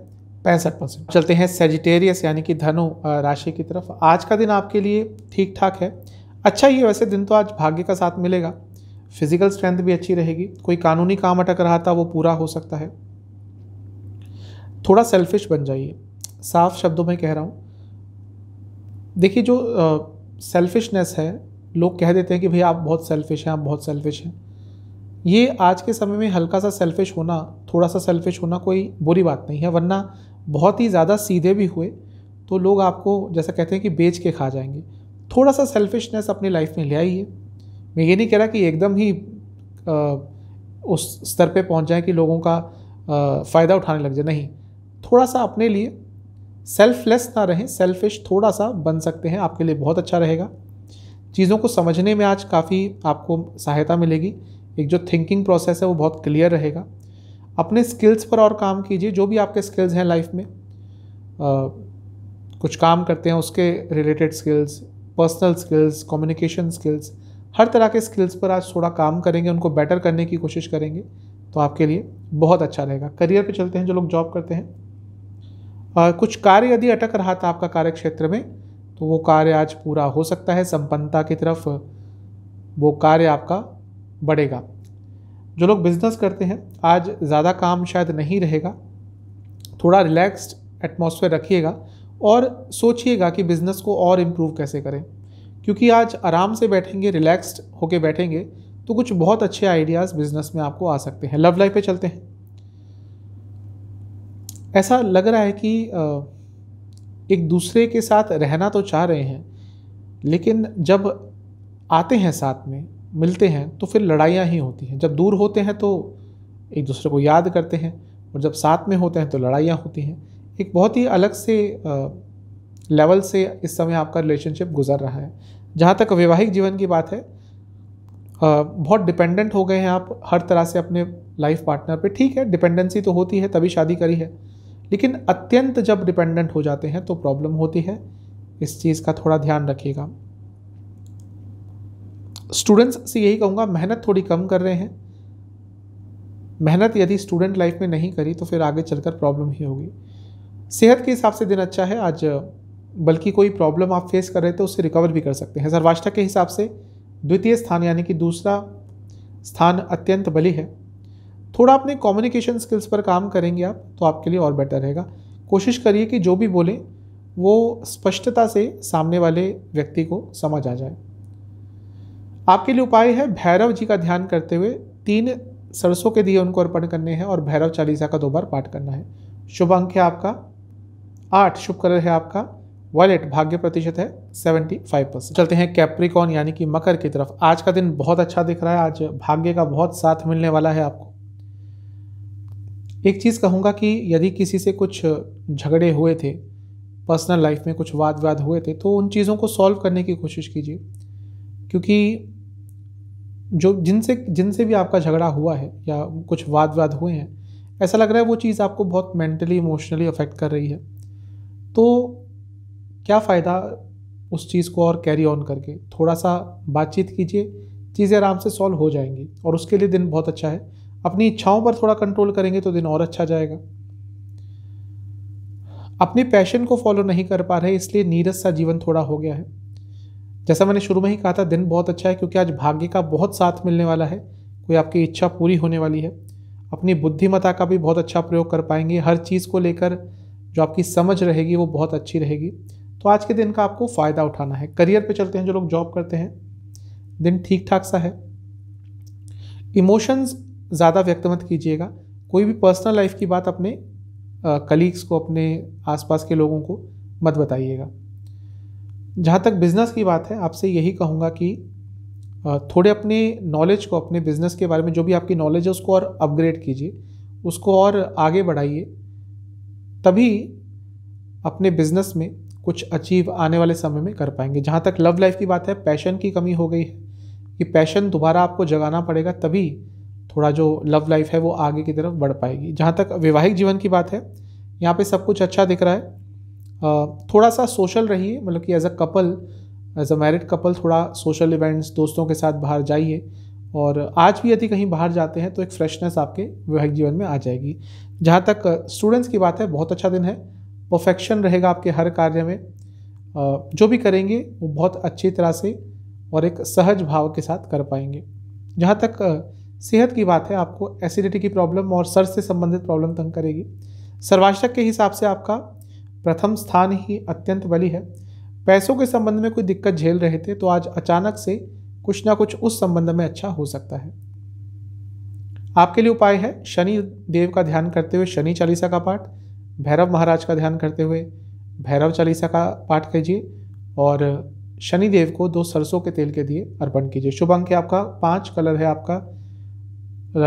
पैंसठ परसेंट चलते हैं सेजिटेरियस यानी कि धनु राशि की तरफ आज का दिन आपके लिए ठीक ठाक है अच्छा ही है वैसे दिन तो आज भाग्य का साथ मिलेगा फिजिकल स्ट्रेंथ भी अच्छी रहेगी कोई कानूनी काम अटक रहा था वो पूरा हो सकता है थोड़ा सेल्फिश बन जाइए साफ शब्दों में कह रहा हूँ देखिए जो सेल्फिशनेस है लोग कह देते हैं कि भैया आप बहुत सेल्फिश हैं आप बहुत सेल्फिश हैं ये आज के समय में हल्का सा सेल्फिश होना थोड़ा सा सेल्फिश होना कोई बुरी बात नहीं है वरना बहुत ही ज़्यादा सीधे भी हुए तो लोग आपको जैसा कहते हैं कि बेच के खा जाएंगे थोड़ा सा सेल्फिशनेस अपनी लाइफ में ले है मैं ये नहीं कह रहा कि एकदम ही आ, उस स्तर पे पहुंच जाए कि लोगों का आ, फ़ायदा उठाने लग जाए नहीं थोड़ा सा अपने लिए सेल्फलेस ना रहें सेल्फिश थोड़ा सा बन सकते हैं आपके लिए बहुत अच्छा रहेगा चीज़ों को समझने में आज काफ़ी आपको सहायता मिलेगी एक जो थिंकिंग प्रोसेस है वो बहुत क्लियर रहेगा अपने स्किल्स पर और काम कीजिए जो भी आपके स्किल्स हैं लाइफ में आ, कुछ काम करते हैं उसके related skills personal skills communication skills हर तरह के स्किल्स पर आज थोड़ा काम करेंगे उनको बेटर करने की कोशिश करेंगे तो आपके लिए बहुत अच्छा रहेगा करियर पे चलते हैं जो लोग जॉब करते हैं आ, कुछ कार्य यदि अटक रहा था आपका कार्य क्षेत्र में तो वो कार्य आज पूरा हो सकता है संपन्नता की तरफ वो कार्य आपका बढ़ेगा जो लोग बिज़नेस करते हैं आज ज़्यादा काम शायद नहीं रहेगा थोड़ा रिलैक्स्ड एटमॉस्फेयर रखिएगा और सोचिएगा कि बिज़नेस को और इम्प्रूव कैसे करें क्योंकि आज आराम से बैठेंगे रिलैक्स्ड होके बैठेंगे तो कुछ बहुत अच्छे आइडियाज़ बिज़नेस में आपको आ सकते हैं लव लाइफ पे चलते हैं ऐसा लग रहा है कि एक दूसरे के साथ रहना तो चाह रहे हैं लेकिन जब आते हैं साथ में मिलते हैं तो फिर लड़ाइयाँ ही होती हैं जब दूर होते हैं तो एक दूसरे को याद करते हैं और जब साथ में होते हैं तो लड़ाइयाँ होती हैं एक बहुत ही अलग से लेवल से इस समय आपका रिलेशनशिप गुजर रहा है जहाँ तक वैवाहिक जीवन की बात है बहुत डिपेंडेंट हो गए हैं आप हर तरह से अपने लाइफ पार्टनर पे ठीक है डिपेंडेंसी तो होती है तभी शादी करी है लेकिन अत्यंत जब डिपेंडेंट हो जाते हैं तो प्रॉब्लम होती है इस चीज़ का थोड़ा ध्यान रखिएगा स्टूडेंट्स से यही कहूँगा मेहनत थोड़ी कम कर रहे हैं मेहनत यदि स्टूडेंट लाइफ में नहीं करी तो फिर आगे चलकर प्रॉब्लम ही होगी सेहत के हिसाब से दिन अच्छा है आज बल्कि कोई प्रॉब्लम आप फेस कर रहे थे तो उससे रिकवर भी कर सकते हैं सर्वाष्टा के हिसाब से द्वितीय स्थान यानी कि दूसरा स्थान अत्यंत बली है थोड़ा अपने कम्युनिकेशन स्किल्स पर काम करेंगे आप तो आपके लिए और बेटर रहेगा कोशिश करिए कि जो भी बोलें वो स्पष्टता से सामने वाले व्यक्ति को समझ आ जाए आपके लिए उपाय है भैरव जी का ध्यान करते हुए तीन सरसों के दिए उनको अर्पण करने हैं और भैरव चालीसा का दो बार पाठ करना है शुभ अंक है आपका आठ शुभ कलर है आपका वॉलेट भाग्य प्रतिशत है 75 परसेंट चलते हैं कैप्रिकॉन यानी कि मकर की तरफ आज का दिन बहुत अच्छा दिख रहा है आज भाग्य का बहुत साथ मिलने वाला है आपको एक चीज़ कहूँगा कि यदि किसी से कुछ झगड़े हुए थे पर्सनल लाइफ में कुछ वाद विवाद हुए थे तो उन चीज़ों को सॉल्व करने की कोशिश कीजिए क्योंकि जो जिनसे जिनसे भी आपका झगड़ा हुआ है या कुछ वाद वाद हुए हैं ऐसा लग रहा है वो चीज़ आपको बहुत मेंटली इमोशनली अफेक्ट कर रही है तो क्या फ़ायदा उस चीज़ को और कैरी ऑन करके थोड़ा सा बातचीत कीजिए चीज़ें आराम से सॉल्व हो जाएंगी और उसके लिए दिन बहुत अच्छा है अपनी इच्छाओं पर थोड़ा कंट्रोल करेंगे तो दिन और अच्छा जाएगा अपने पैशन को फॉलो नहीं कर पा रहे इसलिए नीरस सा जीवन थोड़ा हो गया है जैसा मैंने शुरू में ही कहा था दिन बहुत अच्छा है क्योंकि आज भाग्य का बहुत साथ मिलने वाला है कोई आपकी इच्छा पूरी होने वाली है अपनी बुद्धिमता का भी बहुत अच्छा प्रयोग कर पाएंगे हर चीज़ को लेकर जो आपकी समझ रहेगी वो बहुत अच्छी रहेगी तो आज के दिन का आपको फ़ायदा उठाना है करियर पे चलते हैं जो लोग जॉब करते हैं दिन ठीक ठाक सा है इमोशंस ज़्यादा व्यक्त मत कीजिएगा कोई भी पर्सनल लाइफ की बात अपने कलीग्स को अपने आसपास के लोगों को मत बताइएगा जहाँ तक बिज़नेस की बात है आपसे यही कहूँगा कि थोड़े अपने नॉलेज को अपने बिज़नेस के बारे में जो भी आपकी नॉलेज है उसको और अपग्रेड कीजिए उसको और आगे बढ़ाइए तभी अपने बिज़नेस में कुछ अचीव आने वाले समय में कर पाएंगे जहाँ तक लव लाइफ की बात है पैशन की कमी हो गई है कि पैशन दोबारा आपको जगाना पड़ेगा तभी थोड़ा जो लव लाइफ है वो आगे की तरफ बढ़ पाएगी जहाँ तक वैवाहिक जीवन की बात है यहाँ पे सब कुछ अच्छा दिख रहा है थोड़ा सा सोशल रहिए मतलब कि as a couple as a married couple थोड़ा सोशल इवेंट्स दोस्तों के साथ बाहर जाइए और आज भी यदि कहीं बाहर जाते हैं तो एक फ्रेशनेस आपके वैवाहिक जीवन में आ जाएगी जहाँ तक स्टूडेंट्स की बात है बहुत अच्छा दिन है परफेक्शन रहेगा आपके हर कार्य में जो भी करेंगे वो बहुत अच्छी तरह से और एक सहज भाव के साथ कर पाएंगे जहाँ तक सेहत की बात है आपको एसिडिटी की प्रॉब्लम और सर से संबंधित प्रॉब्लम तंग करेगी सर्वाशक के हिसाब से आपका प्रथम स्थान ही अत्यंत बली है पैसों के संबंध में कोई दिक्कत झेल रहे थे तो आज अचानक से कुछ ना कुछ उस संबंध में अच्छा हो सकता है आपके लिए उपाय है शनि देव का ध्यान करते हुए शनि चालीसा का पाठ भैरव महाराज का ध्यान करते हुए भैरव चालीसा का पाठ कीजिए और शनि देव को दो सरसों के तेल के दिए अर्पण कीजिए शुभ अंक आपका पांच कलर है आपका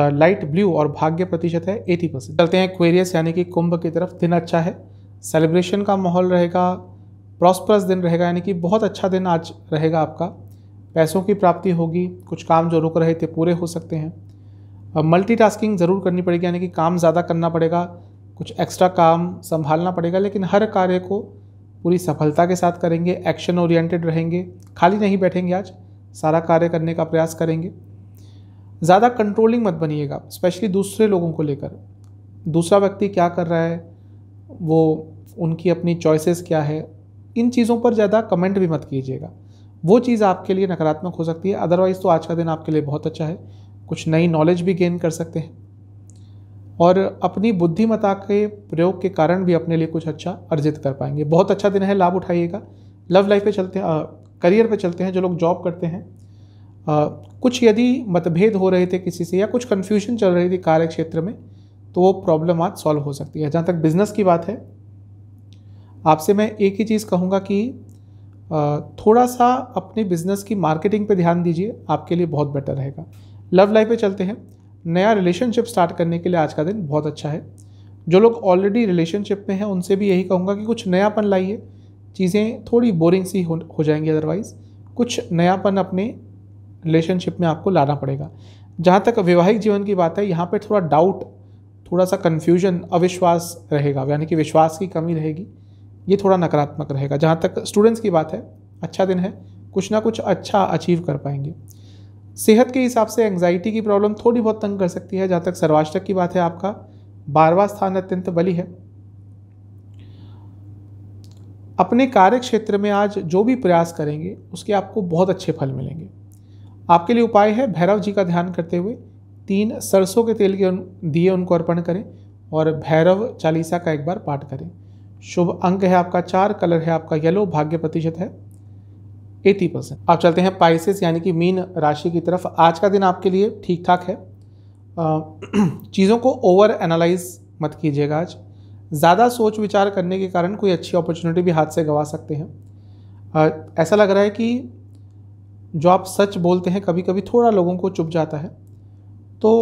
लाइट ब्लू और भाग्य प्रतिशत है एटी परसेंट चलते हैं क्वेरियस यानी कि कुंभ की तरफ दिन अच्छा है सेलिब्रेशन का माहौल रहेगा प्रॉस्परस दिन रहेगा यानी कि बहुत अच्छा दिन आज रहेगा आपका पैसों की प्राप्ति होगी कुछ काम जो रुक रहे थे पूरे हो सकते हैं मल्टीटास्किंग ज़रूर करनी पड़ेगी यानी कि काम ज़्यादा करना पड़ेगा कुछ एक्स्ट्रा काम संभालना पड़ेगा लेकिन हर कार्य को पूरी सफलता के साथ करेंगे एक्शन ओरिएंटेड रहेंगे खाली नहीं बैठेंगे आज सारा कार्य करने का प्रयास करेंगे ज़्यादा कंट्रोलिंग मत बनिएगा स्पेशली दूसरे लोगों को लेकर दूसरा व्यक्ति क्या कर रहा है वो उनकी अपनी चॉइसेस क्या है इन चीज़ों पर ज़्यादा कमेंट भी मत कीजिएगा वो चीज़ आपके लिए नकारात्मक हो सकती है अदरवाइज़ तो आज का दिन आपके लिए बहुत अच्छा है कुछ नई नॉलेज भी गेन कर सकते हैं और अपनी बुद्धिमता के प्रयोग के कारण भी अपने लिए कुछ अच्छा अर्जित कर पाएंगे बहुत अच्छा दिन है लाभ उठाइएगा लव लाइफ पे चलते हैं करियर पे चलते हैं जो लोग जॉब करते हैं आ, कुछ यदि मतभेद हो रहे थे किसी से या कुछ कन्फ्यूजन चल रही थी कार्य क्षेत्र में तो वो प्रॉब्लम आज सॉल्व हो सकती है जहाँ तक बिजनेस की बात है आपसे मैं एक ही चीज़ कहूँगा कि थोड़ा सा अपने बिजनेस की मार्केटिंग पे ध्यान दीजिए आपके लिए बहुत बेटर रहेगा लव लाइफ पे चलते हैं नया रिलेशनशिप स्टार्ट करने के लिए आज का दिन बहुत अच्छा है जो लोग ऑलरेडी रिलेशनशिप में हैं उनसे भी यही कहूँगा कि कुछ नयापन लाइए चीज़ें थोड़ी बोरिंग सी हो, हो जाएंगी अदरवाइज़ कुछ नयापन अपने रिलेशनशिप में आपको लाना पड़ेगा जहाँ तक वैवाहिक जीवन की बात है यहाँ पर थोड़ा डाउट थोड़ा सा कन्फ्यूजन अविश्वास रहेगा यानी कि विश्वास की कमी रहेगी ये थोड़ा नकारात्मक रहेगा जहाँ तक स्टूडेंट्स की बात है अच्छा दिन है कुछ ना कुछ अच्छा अचीव कर पाएंगे सेहत के हिसाब से एंगजाइटी की प्रॉब्लम थोड़ी बहुत तंग कर सकती है जहाँ तक सर्वाष्टक की बात है आपका बारवा स्थान अत्यंत बली है अपने कार्य क्षेत्र में आज जो भी प्रयास करेंगे उसके आपको बहुत अच्छे फल मिलेंगे आपके लिए उपाय है भैरव जी का ध्यान करते हुए तीन सरसों के तेल के दिए उनको अर्पण करें और भैरव चालीसा का एक बार पाठ करें शुभ अंक है आपका चार कलर है आपका येलो भाग्य प्रतिशत है एटी परसेंट आप चलते हैं पाइसिस यानी कि मीन राशि की तरफ आज का दिन आपके लिए ठीक ठाक है चीज़ों को ओवर एनालाइज मत कीजिएगा आज ज़्यादा सोच विचार करने के कारण कोई अच्छी अपॉर्चुनिटी भी हाथ से गंवा सकते हैं ऐसा लग रहा है कि जो आप सच बोलते हैं कभी कभी थोड़ा लोगों को चुप जाता है तो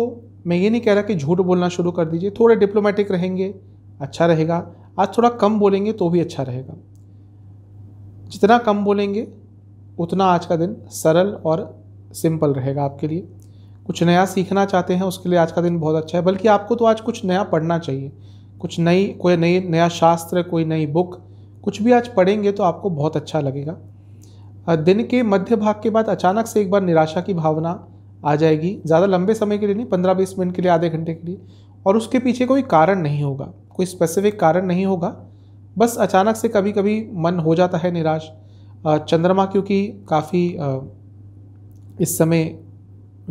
मैं ये नहीं कह रहा कि झूठ बोलना शुरू कर दीजिए थोड़े डिप्लोमेटिक रहेंगे अच्छा रहेगा आज थोड़ा कम बोलेंगे तो भी अच्छा रहेगा जितना कम बोलेंगे उतना आज का दिन सरल और सिंपल रहेगा आपके लिए कुछ नया सीखना चाहते हैं उसके लिए आज का दिन बहुत अच्छा है बल्कि आपको तो आज कुछ नया पढ़ना चाहिए कुछ नई कोई नई नया शास्त्र कोई नई बुक कुछ भी आज पढ़ेंगे तो आपको बहुत अच्छा लगेगा दिन के मध्य भाग के बाद अचानक से एक बार निराशा की भावना आ जाएगी ज़्यादा लंबे समय के लिए नहीं पंद्रह बीस मिनट के लिए आधे घंटे के लिए और उसके पीछे कोई कारण नहीं होगा कोई स्पेसिफिक कारण नहीं होगा बस अचानक से कभी कभी मन हो जाता है निराश चंद्रमा क्योंकि काफ़ी इस समय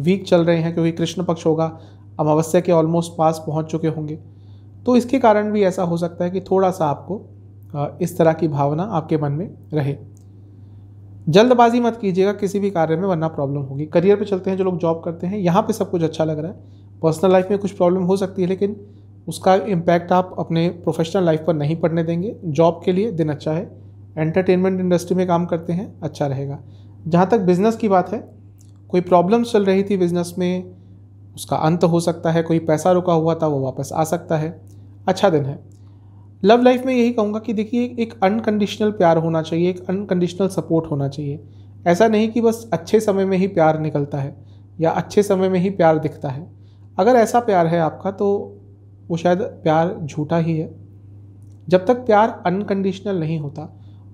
वीक चल रहे हैं क्योंकि कृष्ण पक्ष होगा अमावस्या के ऑलमोस्ट पास पहुंच चुके होंगे तो इसके कारण भी ऐसा हो सकता है कि थोड़ा सा आपको इस तरह की भावना आपके मन में रहे जल्दबाजी मत कीजिएगा किसी भी कार्य में वरना प्रॉब्लम होगी करियर पे चलते हैं जो लोग जॉब करते हैं यहाँ पे सब कुछ अच्छा लग रहा है पर्सनल लाइफ में कुछ प्रॉब्लम हो सकती है लेकिन उसका इम्पैक्ट आप अपने प्रोफेशनल लाइफ पर नहीं पड़ने देंगे जॉब के लिए दिन अच्छा है एंटरटेनमेंट इंडस्ट्री में काम करते हैं अच्छा रहेगा जहाँ तक बिज़नेस की बात है कोई प्रॉब्लम्स चल रही थी बिज़नेस में उसका अंत हो सकता है कोई पैसा रुका हुआ था वो वापस आ सकता है अच्छा दिन है लव लाइफ में यही कहूँगा कि देखिए एक अनकंडीशनल प्यार होना चाहिए एक अनकंडीशनल सपोर्ट होना चाहिए ऐसा नहीं कि बस अच्छे समय में ही प्यार निकलता है या अच्छे समय में ही प्यार दिखता है अगर ऐसा प्यार है आपका तो वो शायद प्यार झूठा ही है जब तक प्यार अनकंडीशनल नहीं होता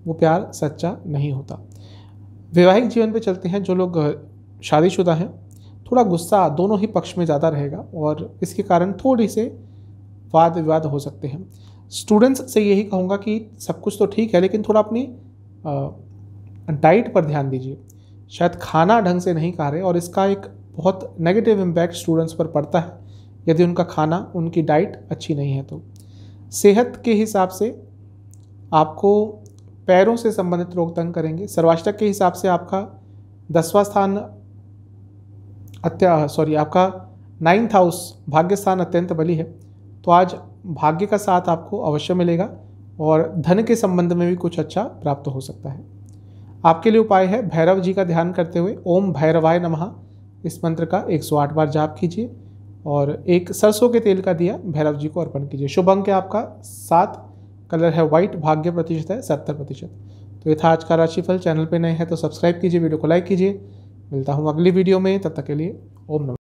वो प्यार सच्चा नहीं होता वैवाहिक जीवन पे चलते हैं जो लोग शादीशुदा हैं थोड़ा गुस्सा दोनों ही पक्ष में ज़्यादा रहेगा और इसके कारण थोड़ी से वाद विवाद हो सकते हैं स्टूडेंट्स से यही कहूँगा कि सब कुछ तो ठीक है लेकिन थोड़ा अपनी डाइट पर ध्यान दीजिए शायद खाना ढंग से नहीं खा रहे और इसका एक बहुत नेगेटिव इम्पैक्ट स्टूडेंट्स पर पड़ता है यदि उनका खाना उनकी डाइट अच्छी नहीं है तो सेहत के हिसाब से आपको पैरों से संबंधित रोग तंग करेंगे सर्वाष्टक के हिसाब से आपका दसवां स्थान अत्या सॉरी आपका नाइन्थ हाउस भाग्य स्थान अत्यंत बली है तो आज भाग्य का साथ आपको अवश्य मिलेगा और धन के संबंध में भी कुछ अच्छा प्राप्त हो सकता है आपके लिए उपाय है भैरव जी का ध्यान करते हुए ओम भैरवाय नमः इस मंत्र का एक सौ आठ बार जाप कीजिए और एक सरसों के तेल का दिया भैरव जी को अर्पण कीजिए शुभ अंक है आपका सात कलर है व्हाइट भाग्य प्रतिशत है सत्तर प्रतिशत तो ये था आज का राशिफल चैनल पे नए हैं तो सब्सक्राइब कीजिए वीडियो को लाइक कीजिए मिलता हूँ अगली वीडियो में तब तक के लिए ओम नमस्कार